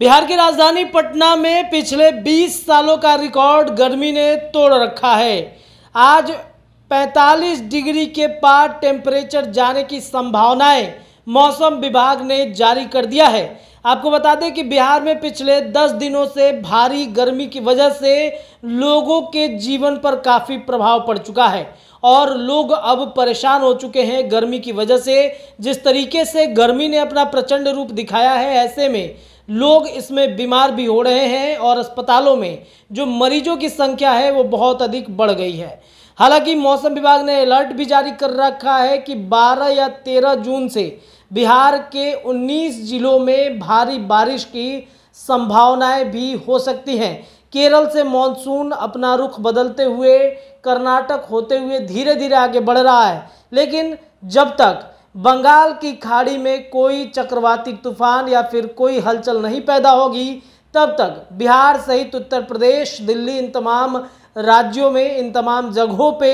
बिहार की राजधानी पटना में पिछले 20 सालों का रिकॉर्ड गर्मी ने तोड़ रखा है आज 45 डिग्री के पार टेम्परेचर जाने की संभावनाएं मौसम विभाग ने जारी कर दिया है आपको बता दें कि बिहार में पिछले 10 दिनों से भारी गर्मी की वजह से लोगों के जीवन पर काफ़ी प्रभाव पड़ चुका है और लोग अब परेशान हो चुके हैं गर्मी की वजह से जिस तरीके से गर्मी ने अपना प्रचंड रूप दिखाया है ऐसे में लोग इसमें बीमार भी हो रहे हैं और अस्पतालों में जो मरीजों की संख्या है वो बहुत अधिक बढ़ गई है हालांकि मौसम विभाग ने अलर्ट भी जारी कर रखा है कि 12 या 13 जून से बिहार के 19 जिलों में भारी बारिश की संभावनाएं भी हो सकती हैं केरल से मानसून अपना रुख बदलते हुए कर्नाटक होते हुए धीरे धीरे आगे बढ़ रहा है लेकिन जब तक बंगाल की खाड़ी में कोई चक्रवाती तूफान या फिर कोई हलचल नहीं पैदा होगी तब तक बिहार सहित उत्तर प्रदेश दिल्ली इन तमाम राज्यों में इन तमाम जगहों पे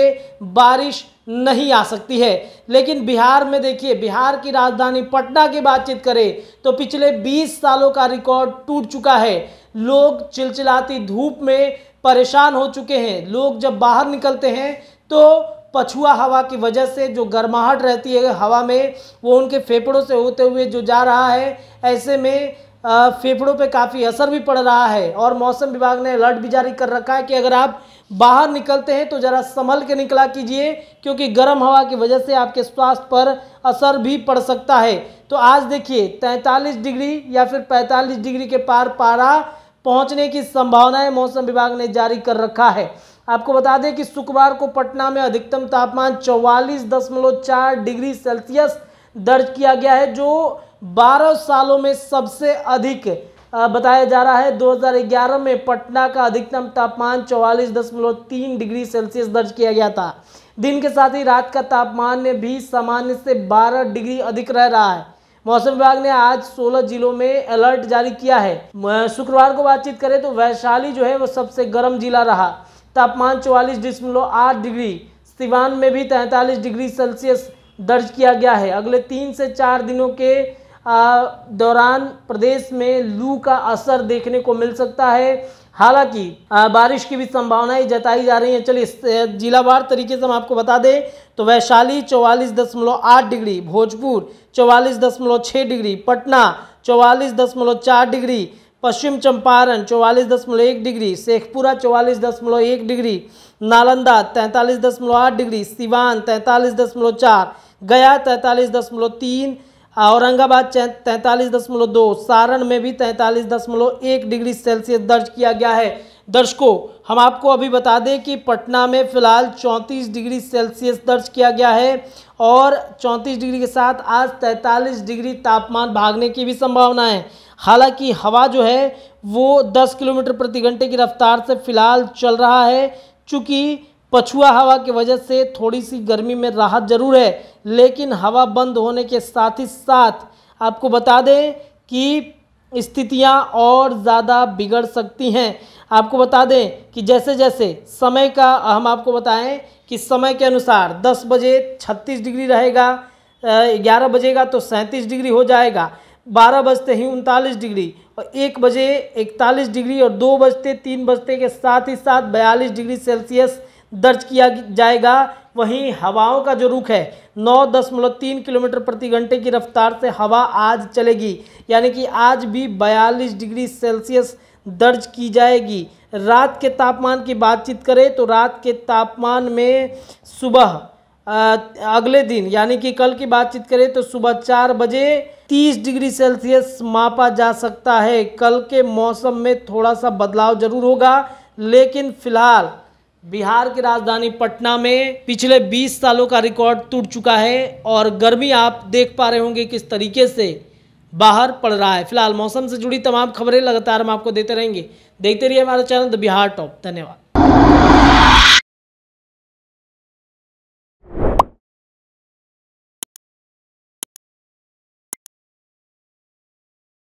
बारिश नहीं आ सकती है लेकिन बिहार में देखिए बिहार की राजधानी पटना की बातचीत करें तो पिछले 20 सालों का रिकॉर्ड टूट चुका है लोग चिलचिलाती धूप में परेशान हो चुके हैं लोग जब बाहर निकलते हैं तो पछुआ हवा की वजह से जो गर्माहट रहती है हवा में वो उनके फेफड़ों से होते हुए जो जा रहा है ऐसे में फेफड़ों पे काफ़ी असर भी पड़ रहा है और मौसम विभाग ने अलर्ट भी जारी कर रखा है कि अगर आप बाहर निकलते हैं तो ज़रा संभल के निकला कीजिए क्योंकि गर्म हवा की वजह से आपके स्वास्थ्य पर असर भी पड़ सकता है तो आज देखिए 43 डिग्री या फिर 45 डिग्री के पार पारा पहुंचने की संभावनाएं मौसम विभाग ने जारी कर रखा है आपको बता दें कि शुक्रवार को पटना में अधिकतम तापमान चौवालीस दशमलव चार डिग्री सेल्सियस दर्ज किया गया है जो 12 सालों में सबसे अधिक बताया जा रहा है 2011 में पटना का अधिकतम तापमान चौवालीस दशमलव तीन डिग्री सेल्सियस दर्ज किया गया था दिन के साथ ही रात का तापमान ने भी सामान्य से 12 डिग्री अधिक रह रहा है मौसम विभाग ने आज 16 जिलों में अलर्ट जारी किया है शुक्रवार को बातचीत करें तो वैशाली जो है वो सबसे गर्म जिला रहा तापमान चौवालीस दशमलव आठ डिग्री सिवान में भी तैंतालीस डिग्री सेल्सियस दर्ज किया गया है अगले तीन से चार दिनों के दौरान प्रदेश में लू का असर देखने को मिल सकता है हालांकि बारिश की भी संभावनाएं जताई जा रही हैं चलिए जिलावार तरीके से हम आपको बता दें तो वैशाली चौवालीस दशमलव आठ डिग्री भोजपुर चौवालीस दशमलव छः डिग्री पटना चौवालीस दशमलव चार डिग्री पश्चिम चंपारण चौवालीस दशमलव एक डिग्री शेखपुरा चौवालीस दशमलव एक डिग्री नालंदा तैंतालीस दशमलव आठ डिग्री सिवान तैंतालीस दशमलव चार गया तैंतालीस दशमलव तीन औरंगाबाद तैंतालीस दशमलव दो सारण में भी तैंतालीस दशमलव एक डिग्री सेल्सियस दर्ज किया गया है दर्शकों हम आपको अभी बता दें कि पटना में फिलहाल 34 डिग्री सेल्सियस दर्ज किया गया है और 34 डिग्री के साथ आज 43 डिग्री तापमान भागने की भी संभावना है हालांकि हवा जो है वो 10 किलोमीटर प्रति घंटे की रफ्तार से फ़िलहाल चल रहा है चूँकि पछुआ हवा की वजह से थोड़ी सी गर्मी में राहत ज़रूर है लेकिन हवा बंद होने के साथ ही साथ आपको बता दें कि स्थितियां और ज़्यादा बिगड़ सकती हैं आपको बता दें कि जैसे जैसे समय का हम आपको बताएं कि समय के अनुसार 10 बजे 36 डिग्री रहेगा ग्यारह बजेगा तो सैंतीस डिग्री हो जाएगा बारह बजते ही उनतालीस डिग्री और एक बजे इकतालीस डिग्री और दो बजते तीन बजते के साथ ही साथ बयालीस डिग्री सेल्सियस दर्ज किया जाएगा वहीं हवाओं का जो रुख है नौ दशमलव तीन किलोमीटर प्रति घंटे की रफ्तार से हवा आज चलेगी यानी कि आज भी बयालीस डिग्री सेल्सियस दर्ज की जाएगी रात के तापमान की बातचीत करें तो रात के तापमान में सुबह अगले दिन यानी कि कल की बातचीत करें तो सुबह चार बजे 30 डिग्री सेल्सियस मापा जा सकता है कल के मौसम में थोड़ा सा बदलाव जरूर होगा लेकिन फिलहाल बिहार की राजधानी पटना में पिछले 20 सालों का रिकॉर्ड टूट चुका है और गर्मी आप देख पा रहे होंगे किस तरीके से बाहर पड़ रहा है फिलहाल मौसम से जुड़ी तमाम खबरें लगातार हम आपको देते रहेंगे देखते रहिए हमारा चैनल द बिहार टॉप धन्यवाद